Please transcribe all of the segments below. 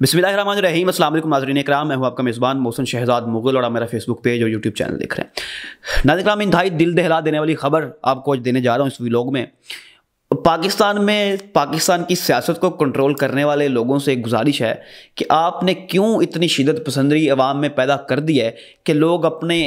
बिस्मिल्लाम असल नाजरीन कराम मैं हूँ आपका मेज़बान मोहसन शहजाद मुगल और मेरा फेसबुक पेज और यूट्यूब चैनल देख रहे हैं नाजिक्राम इंतहाई दिल दहला देने वाली खबर आपको आज देने जा रहा हूँ इस वीलॉग में पाकिस्तान में पाकिस्तान की सियासत को कंट्रोल करने वाले लोगों से गुजारिश है कि आपने क्यों इतनी शिदत पसंदगी अवाम में पैदा कर दी है कि लोग अपने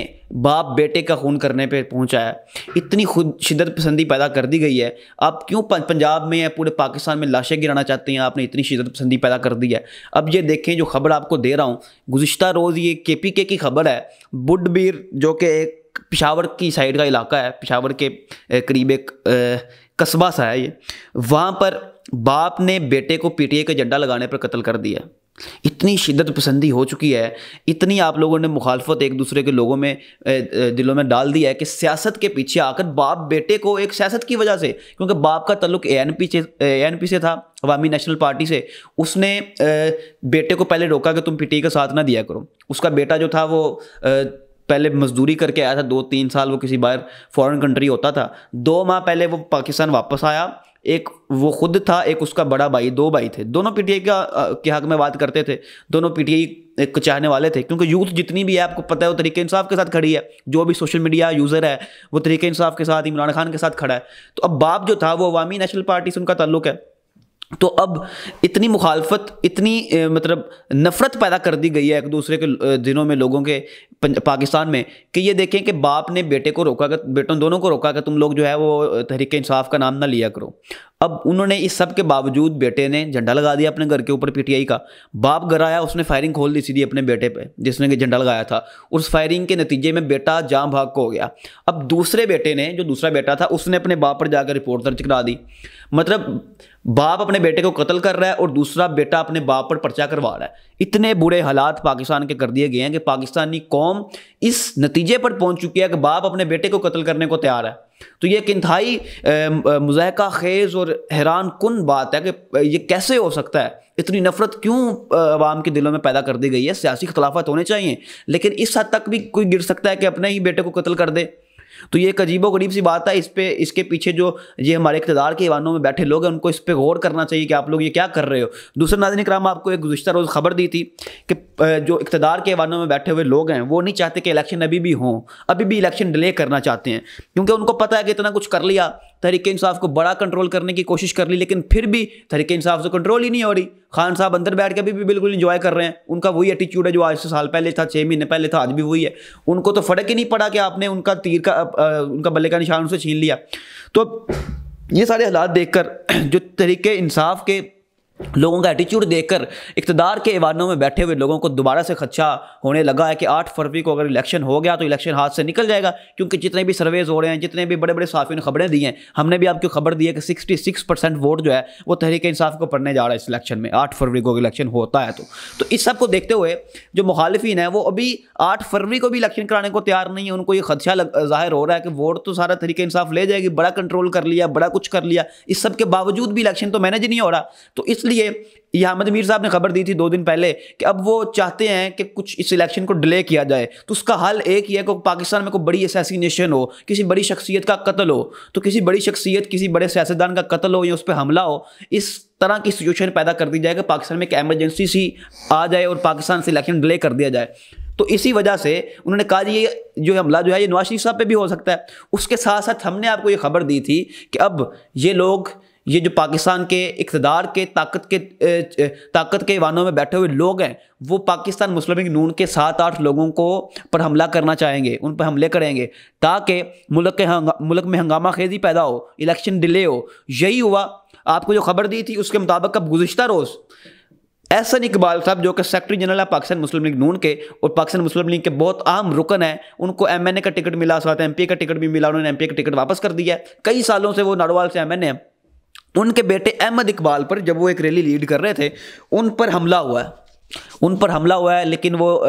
बाप बेटे का खून करने पर पहुँचा है इतनी खुद शिदत पसंदी पैदा कर दी गई है आप क्यों पंजाब में या पूरे पाकिस्तान में लाशें गिराना चाहते हैं आपने इतनी शिदत पसंदी पैदा कर दी है अब ये देखें जो खबर आपको दे रहा हूँ गुज्त रोज़ ये के पी के की खबर है बुडबीर जो कि एक पिशावर की साइड का इलाका है पिशावर के करीब एक कस्बा सा है ये वहाँ पर बाप ने बेटे को पीटीए का जड्डा लगाने पर कत्ल कर दिया इतनी शिद्दत पसंदी हो चुकी है इतनी आप लोगों ने मुखालफत एक दूसरे के लोगों में दिलों में डाल दिया है कि सियासत के पीछे आकर बाप बेटे को एक सियासत की वजह से क्योंकि बाप का तल्लुक ए एन पी से ए एन पी से था अवामी नेशनल पार्टी से उसने बेटे को पहले रोका कि तुम पीटी का साथ ना दिया करो उसका बेटा जो था वो पहले मजदूरी करके आया था दो तीन साल वो किसी बाहर फॉरेन कंट्री होता था दो माह पहले वो पाकिस्तान वापस आया एक वो खुद था एक उसका बड़ा भाई दो भाई थे दोनों पी का के हक में बात करते थे दोनों पी एक चाहने वाले थे क्योंकि यूथ जितनी भी है आपको पता है वो तरीके इंसाफ के साथ खड़ी है जो भी सोशल मीडिया यूज़र है वो तरीके इंसाफ के साथ इमरान खान के साथ खड़ा है तो अब बाप जो था वो अवामी नेशनल पार्टी से उनका ताल्लुक है तो अब इतनी मुखालफत इतनी मतलब नफ़रत पैदा कर दी गई है एक दूसरे के दिनों में लोगों के पाकिस्तान में कि ये देखें कि बाप ने बेटे को रोका कर बेटों दोनों को रोका कि तुम लोग जो है वो तहरीक इंसाफ का नाम ना लिया करो अब उन्होंने इस सब के बावजूद बेटे ने झंडा लगा दिया अपने घर के ऊपर पीटीआई का बाप घर आया उसने फायरिंग खोल दी सीधी अपने बेटे पे जिसने कि झंडा लगाया था उस फायरिंग के नतीजे में बेटा जाम भाग को हो गया अब दूसरे बेटे ने जो दूसरा बेटा था उसने अपने बाप पर जाकर रिपोर्ट दर्ज करा दी मतलब बाप अपने बेटे को कत्ल कर रहा है और दूसरा बेटा अपने बाप पर पर्चा करवा रहा है इतने बुरे हालात पाकिस्तान के कर दिए गए हैं कि पाकिस्तानी कौम इस नतीजे पर पहुंच चुकी है कि बाप अपने बेटे को कत्ल करने को तैयार है तो ये इंतहाई मुजहका खेज और हैरान कन बात है कि ये कैसे हो सकता है इतनी नफरत क्यों आवाम के दिलों में पैदा कर दी गई है सियासी खिलाफत होने चाहिए लेकिन इस हद तक भी कोई गिर सकता है कि अपने ही बेटे को कत्ल कर दे तो ये एक अजीबो गरीब सी बात है इस पर इसके पीछे जो ये हमारे इकतदार के ईवानों में बैठे लोग हैं उनको इस पर गौर करना चाहिए कि आप लोग ये क्या कर रहे हो दूसरा नाजन कराम आपको एक गुजशत रोज़ खबर दी थी कि जो इकतदार के ईवानों में बैठे हुए लोग हैं वो नहीं चाहते कि इलेक्शन अभी भी हों अभी भी इलेक्शन डिले करना चाहते हैं क्योंकि उनको पता है कि इतना कुछ कर लिया तरीके इंसाफ को बड़ा कंट्रोल करने की कोशिश कर ली लेकिन फिर भी तरीके इंसाफ से कंट्रोल ही नहीं हो रही खान साहब अंदर बैठ के अभी भी बिल्कुल इंजॉय कर रहे हैं उनका वही एटीट्यूड है जो आज से साल पहले था छः महीने पहले था आज भी वही है उनको तो फर्क ही नहीं पड़ा कि आपने उनका तीर का उनका बल्ले का निशान उनसे छीन लिया तो ये सारे हालात देखकर जो तरीके इंसाफ के लोगों का एटीट्यूड देखकर इकतदार के ईवानों में बैठे हुए लोगों को दोबारा से खदशा होने लगा है कि आठ फरवरी को अगर इलेक्शन हो गया तो इलेक्शन हाथ से निकल जाएगा क्योंकि जितने भी सर्वेज हो रहे हैं जितने भी बड़े बड़े साफियों ने खबरें दी हैं हमने भी आपको खबर दी है कि सिक्सटी सिक्स परसेंट वोट जो है वो तहरीक इंसाफ को पढ़ने जा रहा है इस इलेक्शन में आठ फरवरी को इलेक्शन होता है तो तो इस सब को देखते हुए जो मुखालफिन है वो अभी आठ फरवरी को भी इलेक्शन कराने को तैयार नहीं है उनको ये खदशा जाहिर हो रहा है कि वोट तो सारा तहरीक इंसाफ ले जाएगी बड़ा कंट्रोल कर लिया बड़ा कुछ कर लिया इस सब के बावजूद भी इलेक्शन तो मैनेज नहीं हो रहा तो इस इसलिए अहमद मीर साहब ने खबर दी थी दो दिन पहले कि अब वो चाहते हैं कि कुछ इस इलेक्शन को डिले किया जाए तो उसका हल एक ही है कि पाकिस्तान में कोई बड़ी असैसिनेशन हो किसी बड़ी शख्सियत का कत्ल हो तो किसी बड़ी शख्सियत किसी बड़े सियासतदान का कत्ल हो या उस पर हमला हो इस तरह की सिचुएशन पैदा कर दी जाए कि पाकिस्तान में एक एमरजेंसी सी आ जाए और पाकिस्तान से इलेक्शन डिले कर दिया जाए तो इसी वजह से उन्होंने कहा ये जो हमला जो है ये नवाज शरीफ साहब पर भी हो सकता है उसके साथ साथ हमने आपको ये खबर दी थी कि अब ये लोग ये जो पाकिस्तान के इकतदार के ताकत के ताकत के वानों में बैठे हुए लोग हैं वो पाकिस्तान मुस्लिम लीग नून के सात आठ लोगों को पर हमला करना चाहेंगे उन पर हमले करेंगे ताकि मुल्क के हंगा, मुल्क में हंगामा खेजी पैदा हो इलेक्शन डिले हो यही हुआ आपको जो खबर दी थी उसके मुताबिक अब गुजशत रोज़ एहसन इकबाल साहब जो कि सेक्रेटरी जनरल है पाकिस्तान मुस्लिम लीग नून के और पाकिस्तान मुस्लिम लीग के बहुत आम रुकन हैं उनको एम एन ए का टिकट मिला साथ एम पी का टिकट भी मिला उन्होंने एम पी का टिकट वापस कर दिया कई सालों से वो नाडोवाल से एम एन ए उनके बेटे अहमद इकबाल पर जब वो एक रैली लीड कर रहे थे उन पर हमला हुआ है उन पर हमला हुआ है लेकिन वो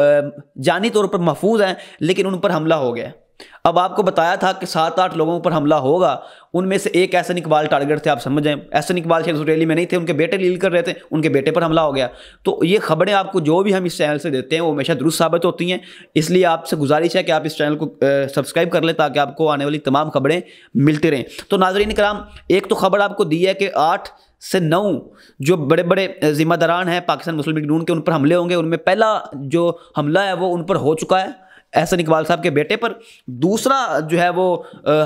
जानी तौर पर महफूज हैं लेकिन उन पर हमला हो गया है अब आपको बताया था कि सात आठ लोगों पर हमला होगा उनमें से एक ऐसे इकबाल टारगेट थे आप समझ जाएं ऐसा इकबाल शेख रैली में नहीं थे उनके बेटे लील कर रहे थे उनके बेटे पर हमला हो गया तो ये खबरें आपको जो भी हम इस चैनल से देते हैं वो हमेशा दुरुस्त साबित होती हैं इसलिए आपसे गुजारिश है कि आप इस चैनल को सब्सक्राइब कर लें ताकि आपको आने वाली तमाम खबरें मिलती रहें तो नाजरीन कराम एक तो खबर आपको दी है कि आठ से नौ जो बड़े बड़े जिम्मेदारान हैं पाकिस्तान मुस्लिम लीग नून के उन पर हमले होंगे उनमें पहला जो हमला है वो उन पर हो चुका है एहसन इकबाल साहब के बेटे पर दूसरा जो है वो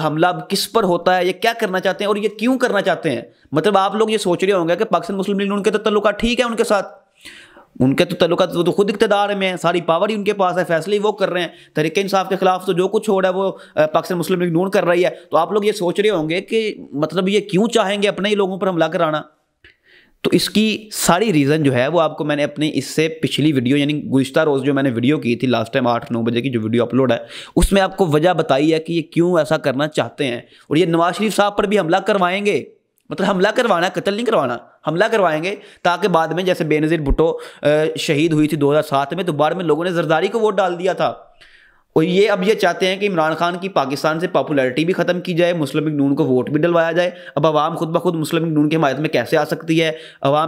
हमला किस पर होता है ये क्या करना चाहते हैं और ये क्यों करना चाहते हैं मतलब आप लोग ये सोच रहे होंगे कि पाकिस्तान मुस्लिम लीग उनके तो तल्लुका ठीक है उनके साथ उनके तो तल्लु वो तो खुद इकतदार में है सारी पावर ही उनके पास है फैसले वो कर रहे हैं तरीके इंसाफ के खिलाफ तो जो कुछ हो रहा है वो पाकिस्तान मुस्लिम लीग नून कर रही है तो आप लोग ये सोच रहे होंगे कि मतलब ये क्यों चाहेंगे अपने ही लोगों पर हमला कराना तो इसकी सारी रीज़न जो है वो आपको मैंने अपनी इससे पिछली वीडियो यानी गुज्तर रोज़ जो मैंने वीडियो की थी लास्ट टाइम आठ नौ बजे की जो वीडियो अपलोड है उसमें आपको वजह बताई है कि ये क्यों ऐसा करना चाहते हैं और ये नवाज शरीफ साहब पर भी हमला करवाएंगे मतलब हमला करवाना कत्ल नहीं करवाना हमला करवाएंगे ताकि बाद में जैसे बेनज़ीर भुटो शहीद हुई थी दो में तो बाद में लोगों ने जरदारी को वोट डाल दिया था और ये अब ये चाहते हैं कि इमरान खान की पाकिस्तान से पॉपुलैरिटी भी खत्म की जाए मुस्लिम नून को वोट भी डलवाया जाए अब आवाम खुद ब खुद मुस्लिम नून की हमारे में कैसे आ सकती है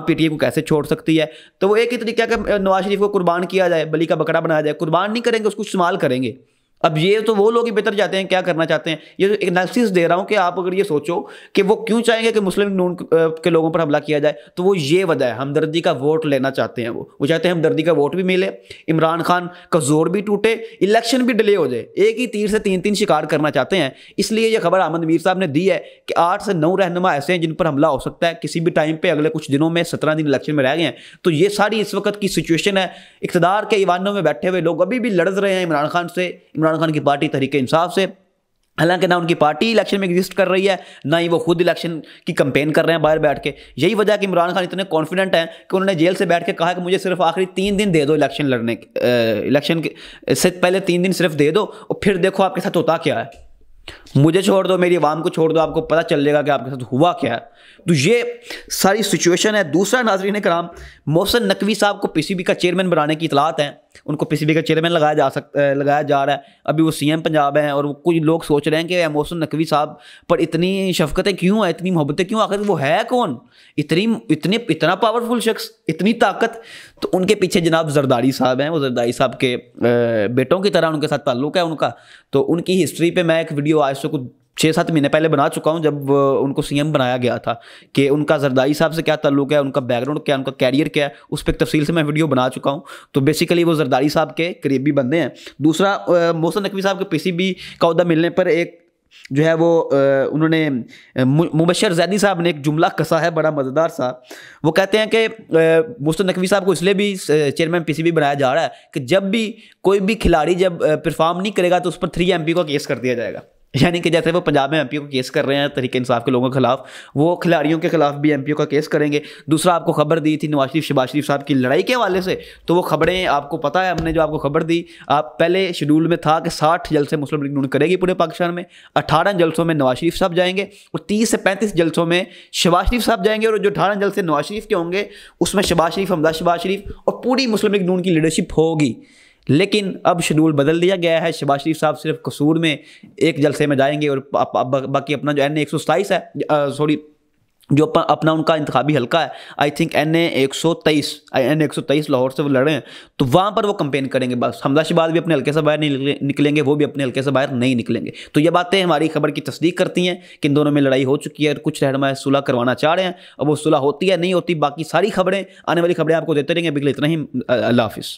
टी ए को कैसे छोड़ सकती है तो वो एक ही तरीका कि नवाज शरीफ को कुर्बान किया जाए बली का बकरा बनाया जाए कुर्बान नहीं करेंगे उसको इस्तेमाल करेंगे अब ये तो वो लोग ही बेहतर जाते हैं क्या करना चाहते हैं ये तो एनालिसिस दे रहा हूँ कि आप अगर ये सोचो कि वो क्यों चाहेंगे कि मुस्लिम नून के लोगों पर हमला किया जाए तो वो ये वजह है हमदर्दी का वोट लेना चाहते हैं वो वो चाहते हैं हमदर्दी का वोट भी मिले इमरान खान का जोर भी टूटे इलेक्शन भी डिले हो जाए एक ही तीर से तीन तीन शिकार करना चाहते हैं इसलिए यह खबर अहमद मीर साहब ने दी है कि आठ से नौ रहनुमा ऐसे हैं जिन पर हमला हो सकता है किसी भी टाइम पर अगले कुछ दिनों में सत्रह दिन इलेक्शन में रह गए हैं तो ये सारी इस वक्त की सिचुएशन है इकतदार के ईवानों में बैठे हुए लोग अभी भी लड़ रहे हैं इमरान खान से इमरान खान की पार्टी तरीके इंसाफ से हालांकि ना उनकी पार्टी इलेक्शन में एग्जिस्ट कर रही है ना ही वो खुद इलेक्शन की कंपेन कर रहे हैं बाहर बैठ के यही वजह है कि इमरान खान इतने कॉन्फिडेंट हैं कि उन्होंने जेल से बैठ के कहा कि मुझे सिर्फ आखिरी तीन दिन दे दो इलेक्शन लड़ने इलेक्शन से पहले तीन दिन सिर्फ दे दो और फिर देखो आपके साथ होता क्या है मुझे छोड़ दो मेरी आवाम को छोड़ दो आपको पता चल जाएगा कि आपके साथ हुआ क्या है तो ये सारी सिचुएशन है दूसरा नाजरीन कराम मोहसन नकवी साहब को पी का चेयरमैन बनाने की इतलात हैं उनको पी का चेयरमैन लगाया जा सकता है लगाया जा रहा है अभी वो सी पंजाब हैं और कुछ लोग सोच रहे हैं कि मोहसन नकवी साहब पर इतनी शफकतें क्यों हैं इतनी मोहब्बतें क्यों आखिर वो है कौन इतनी इतने इतना पावरफुल शख्स इतनी ताकत तो उनके पीछे जनाब जरदारी साहब हैं वो जरदारी साहब के बेटों की तरह उनके साथ ताल्लुक है उनका तो उनकी हिस्ट्री पर मैं एक वीडियो आज से कुछ छः सात महीने पहले बना चुका हूँ जब उनको सीएम बनाया गया था कि उनका जरदारी साहब से क्या ताल्लुक है उनका बैकग्राउंड क्या उनका कैरियर क्या है उस पर तफसील से मैं वीडियो बना चुका हूँ तो बेसिकली वो जरदारी साहब के करीबी बंदे हैं दूसरा मोहसन नकवी साहब के पीसीबी का अहदा मिलने पर एक जो है वो उन्होंने मुबशर जैदी साहब ने एक जुमला कसा है बड़ा मज़ेदार सा वो कहते हैं कि मुस्तन नकवी साहब को इसलिए भी चेयरमैन पीसीबी बनाया जा रहा है कि जब भी कोई भी खिलाड़ी जब परफॉर्म नहीं करेगा तो उस पर थ्री एमपी का केस कर दिया जाएगा यानी कि जैसे वो पंजाब में एम को केस कर रहे हैं तरीके इंसाफ के लोगों के खिलाफ वो खिलाड़ियों के खिलाफ भी एम का केस करेंगे दूसरा आपको खबर दी थी नवाज शरीफ शबाज शरीफ साहब की लड़ाई के हवाले से तो वो खबरें आपको पता है हमने जो आपको खबर दी आप पहले शेड्यूल में था कि साठ जलसे मुस्लिम लीग नून करेगी पूरे पाकिस्तान में अठारह जलसों में नवाज शरीफ साहब जाएंगे और तीस से पैंतीस जलसों में शबाज शरीफ साहब जाएंगे और जो अठारह जलसे नवाज शरीफ के होंगे उसमें शबाज शरीफ हमदा शबाज शरीफ और पूरी मुस्लिम लीग नून की लीडरशिप होगी लेकिन अब शेड्यूल बदल दिया गया है शबाज शरीफ साहब सिर्फ कसूर में एक जलसे में जाएंगे और बाकी अपना जो एन एक सौ सताईस है सॉरी जो अपना उनका इंतबी हल्का है आई थिंक एन ए एक सौ तेईस एन एक सौ तेईस लाहौर से वो लड़ रहे हैं तो वहाँ पर वो कंपेन करेंगे बस हमदा शबाद भी अपने हल्के से बाहर नहीं निकलेंगे वो भी अपने हल्के से बाहर नहीं निकलेंगे तो ये बातें हमारी खबर की तस्दीक करती हैं कि इन दोनों में लड़ाई हो चुकी है और कुछ रहनमाय सुलह करवाना चाह रहे हैं और वो सुलह होती है नहीं होती बाकी सारी खबरें आने वाली खबरें आपको देते रहेंगे बिल्कुल इतना ही अल्लाह हाफिज़